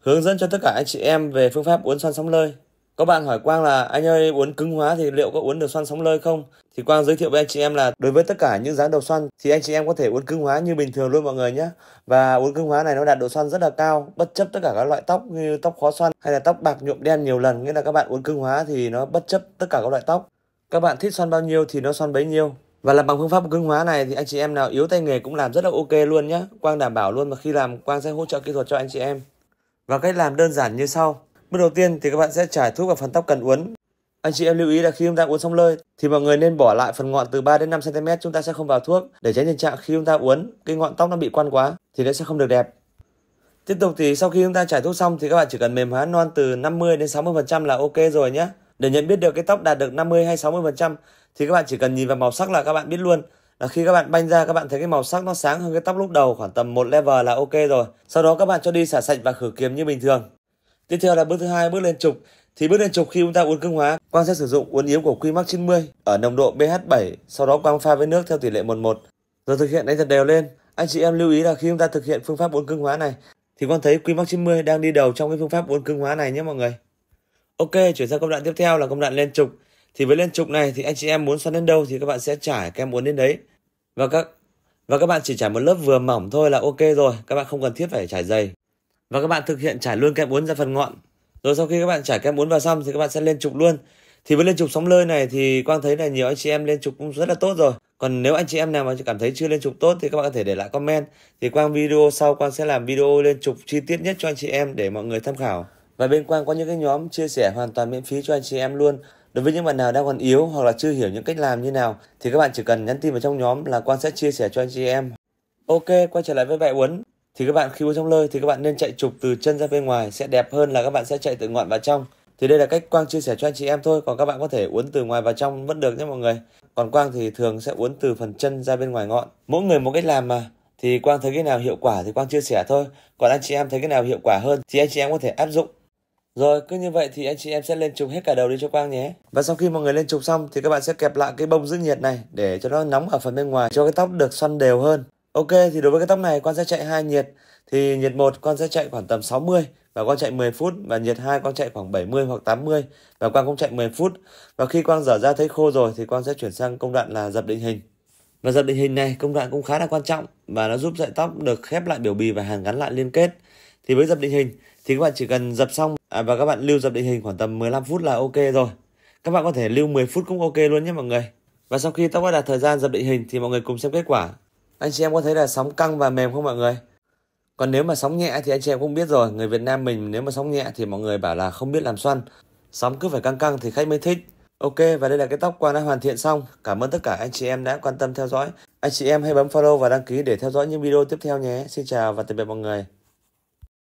hướng dẫn cho tất cả anh chị em về phương pháp uốn xoăn sóng lơi. Có bạn hỏi Quang là anh ơi uốn cứng hóa thì liệu có uốn được xoăn sóng lơi không? Thì Quang giới thiệu với anh chị em là đối với tất cả những dáng đầu xoăn thì anh chị em có thể uốn cứng hóa như bình thường luôn mọi người nhé. Và uốn cứng hóa này nó đạt độ xoăn rất là cao bất chấp tất cả các loại tóc như tóc khó xoăn hay là tóc bạc nhuộm đen nhiều lần. Nghĩa là các bạn uốn cứng hóa thì nó bất chấp tất cả các loại tóc. Các bạn thích xoăn bao nhiêu thì nó xoăn bấy nhiêu. Và làm bằng phương pháp cứng hóa này thì anh chị em nào yếu tay nghề cũng làm rất là ok luôn nhé. Quang đảm bảo luôn mà khi làm Quang sẽ hỗ trợ kỹ thuật cho anh chị em. Và cách làm đơn giản như sau. Bước đầu tiên thì các bạn sẽ trải thuốc vào phần tóc cần uốn. Anh chị em lưu ý là khi chúng ta uốn xong lơi thì mọi người nên bỏ lại phần ngọn từ 3 đến 5 cm chúng ta sẽ không vào thuốc để tránh tình trạng khi chúng ta uốn cái ngọn tóc nó bị quăn quá thì nó sẽ không được đẹp. Tiếp tục thì sau khi chúng ta trải thuốc xong thì các bạn chỉ cần mềm hóa non từ 50 đến 60% là ok rồi nhé. Để nhận biết được cái tóc đạt được 50 hay 60% thì các bạn chỉ cần nhìn vào màu sắc là các bạn biết luôn là khi các bạn banh ra các bạn thấy cái màu sắc nó sáng hơn cái tóc lúc đầu khoảng tầm một level là ok rồi sau đó các bạn cho đi xả sạch và khử kiếm như bình thường tiếp theo là bước thứ hai bước lên trục thì bước lên trục khi chúng ta uốn cứng hóa quang sẽ sử dụng uốn yếu của quy mắc 90 ở nồng độ pH 7 sau đó quang pha với nước theo tỷ lệ 11 rồi thực hiện đánh thật đều lên anh chị em lưu ý là khi chúng ta thực hiện phương pháp uốn cứng hóa này thì quang thấy quy mắc 90 đang đi đầu trong cái phương pháp uốn cứng hóa này nhé mọi người ok chuyển sang công đoạn tiếp theo là công đoạn lên trục thì với lên trục này thì anh chị em muốn xoắn đến đâu thì các bạn sẽ trải kem em muốn đến đấy và các và các bạn chỉ trải một lớp vừa mỏng thôi là ok rồi các bạn không cần thiết phải trải dày và các bạn thực hiện trải luôn kem uốn ra phần ngọn rồi sau khi các bạn trải kem uốn vào xong thì các bạn sẽ lên trục luôn thì với lên trục sóng lơi này thì quang thấy là nhiều anh chị em lên trục cũng rất là tốt rồi còn nếu anh chị em nào mà cảm thấy chưa lên trục tốt thì các bạn có thể để lại comment thì quang video sau quang sẽ làm video lên trục chi tiết nhất cho anh chị em để mọi người tham khảo và bên quang có những cái nhóm chia sẻ hoàn toàn miễn phí cho anh chị em luôn Đối với những bạn nào đang còn yếu hoặc là chưa hiểu những cách làm như nào thì các bạn chỉ cần nhắn tin vào trong nhóm là Quang sẽ chia sẻ cho anh chị em. Ok, quay trở lại với bài uốn thì các bạn khi uốn trong lơi thì các bạn nên chạy trục từ chân ra bên ngoài sẽ đẹp hơn là các bạn sẽ chạy từ ngọn vào trong. Thì đây là cách Quang chia sẻ cho anh chị em thôi, còn các bạn có thể uốn từ ngoài vào trong vẫn được nhé mọi người. Còn Quang thì thường sẽ uốn từ phần chân ra bên ngoài ngọn. Mỗi người một cách làm mà thì Quang thấy cái nào hiệu quả thì Quang chia sẻ thôi. Còn anh chị em thấy cái nào hiệu quả hơn thì anh chị em có thể áp dụng. Rồi, cứ như vậy thì anh chị em sẽ lên trùng hết cả đầu đi cho Quang nhé. Và sau khi mọi người lên trùng xong thì các bạn sẽ kẹp lại cái bông giữ nhiệt này để cho nó nóng ở phần bên ngoài cho cái tóc được xoăn đều hơn. Ok, thì đối với cái tóc này quang sẽ chạy hai nhiệt. Thì nhiệt một quang sẽ chạy khoảng tầm 60 và quang chạy 10 phút và nhiệt hai quang chạy khoảng 70 hoặc 80 và Quang cũng chạy 10 phút. Và khi Quang dở ra thấy khô rồi thì quang sẽ chuyển sang công đoạn là dập định hình. Và dập định hình này công đoạn cũng khá là quan trọng và nó giúp dạy tóc được khép lại biểu bì và hàn gắn lại liên kết. Thì với dập định hình thì các bạn chỉ cần dập xong à, và các bạn lưu dập định hình khoảng tầm 15 phút là ok rồi các bạn có thể lưu 10 phút cũng ok luôn nhé mọi người và sau khi tóc đã đạt thời gian dập định hình thì mọi người cùng xem kết quả anh chị em có thấy là sóng căng và mềm không mọi người còn nếu mà sóng nhẹ thì anh chị em cũng biết rồi người Việt Nam mình nếu mà sóng nhẹ thì mọi người bảo là không biết làm xoăn sóng cứ phải căng căng thì khách mới thích Ok và đây là cái tóc Quang đã hoàn thiện xong. Cảm ơn tất cả anh chị em đã quan tâm theo dõi. Anh chị em hãy bấm follow và đăng ký để theo dõi những video tiếp theo nhé. Xin chào và tạm biệt mọi người.